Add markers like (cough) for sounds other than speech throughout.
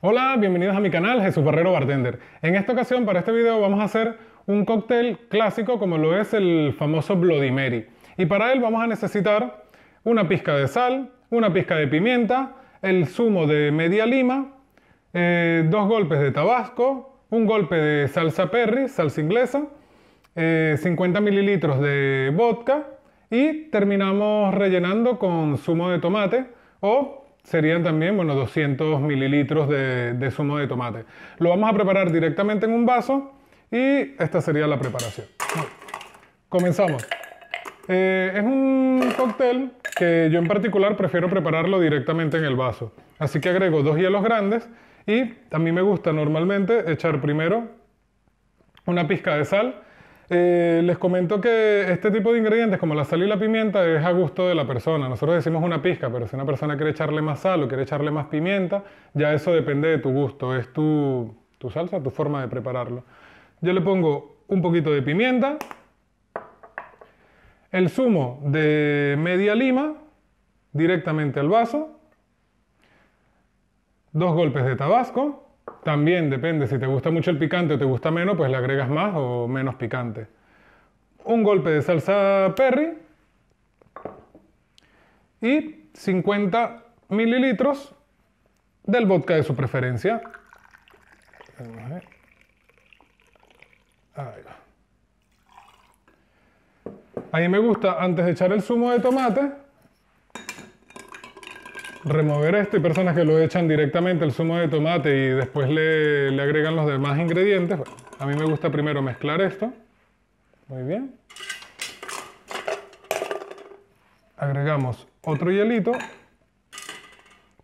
Hola, bienvenidos a mi canal Jesús Barrero Bartender. En esta ocasión para este video vamos a hacer un cóctel clásico como lo es el famoso Bloody Mary. Y para él vamos a necesitar una pizca de sal, una pizca de pimienta, el zumo de media lima, eh, dos golpes de tabasco, un golpe de salsa perry, salsa inglesa, 50 eh, mililitros de vodka y terminamos rellenando con zumo de tomate o serían también, bueno, 200 mililitros de, zumo de tomate. Lo vamos a preparar directamente en un vaso y esta sería la preparación. comenzamos. Eh, es un cóctel que yo en particular prefiero prepararlo directamente en el vaso. Así que agrego dos hielos grandes y a mí me gusta normalmente echar primero una pizca de sal eh, les comento que este tipo de ingredientes, como la sal y la pimienta, es a gusto de la persona. Nosotros decimos una pizca, pero si una persona quiere echarle más sal o quiere echarle más pimienta, ya eso depende de tu gusto, es tu, tu salsa, tu forma de prepararlo. Yo le pongo un poquito de pimienta, el zumo de media lima directamente al vaso, dos golpes de tabasco, también depende, si te gusta mucho el picante o te gusta menos, pues le agregas más o menos picante. Un golpe de salsa perry y 50 mililitros del vodka de su preferencia. Ahí A mí me gusta, antes de echar el zumo de tomate, remover esto. Hay personas que lo echan directamente el zumo de tomate y después le, agregan los demás ingredientes. a mí me gusta primero mezclar esto. Muy bien. Agregamos otro hielito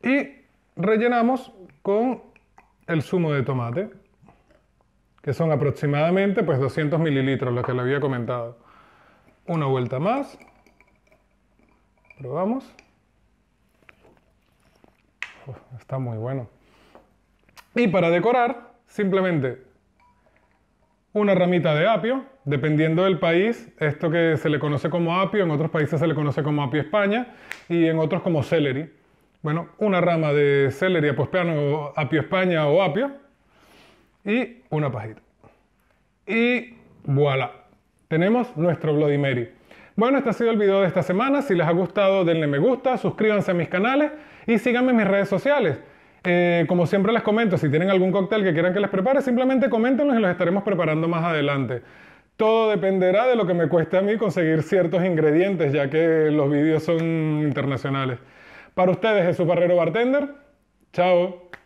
y rellenamos con el zumo de tomate, que son aproximadamente pues 200 mililitros, lo que le había comentado. Una vuelta más. Probamos. (laughs) está muy bueno. Y para decorar, simplemente una ramita de apio, dependiendo del país, esto que se le conoce como apio, en otros países se le conoce como apio España y en otros como celery. Bueno, una rama de celery apospeano, apio España o apio y una pajita. Y voilà, tenemos nuestro Bloody Mary. Bueno, este ha sido el video de esta semana. Si les ha gustado, denle me gusta, suscríbanse a mis canales y síganme en mis redes sociales. Eh, como siempre les comento, si tienen algún cóctel que quieran que les prepare, simplemente coméntenlos y los estaremos preparando más adelante. Todo dependerá de lo que me cueste a mí conseguir ciertos ingredientes, ya que los vídeos son internacionales. Para ustedes, Jesús Barrero Bartender. Chao.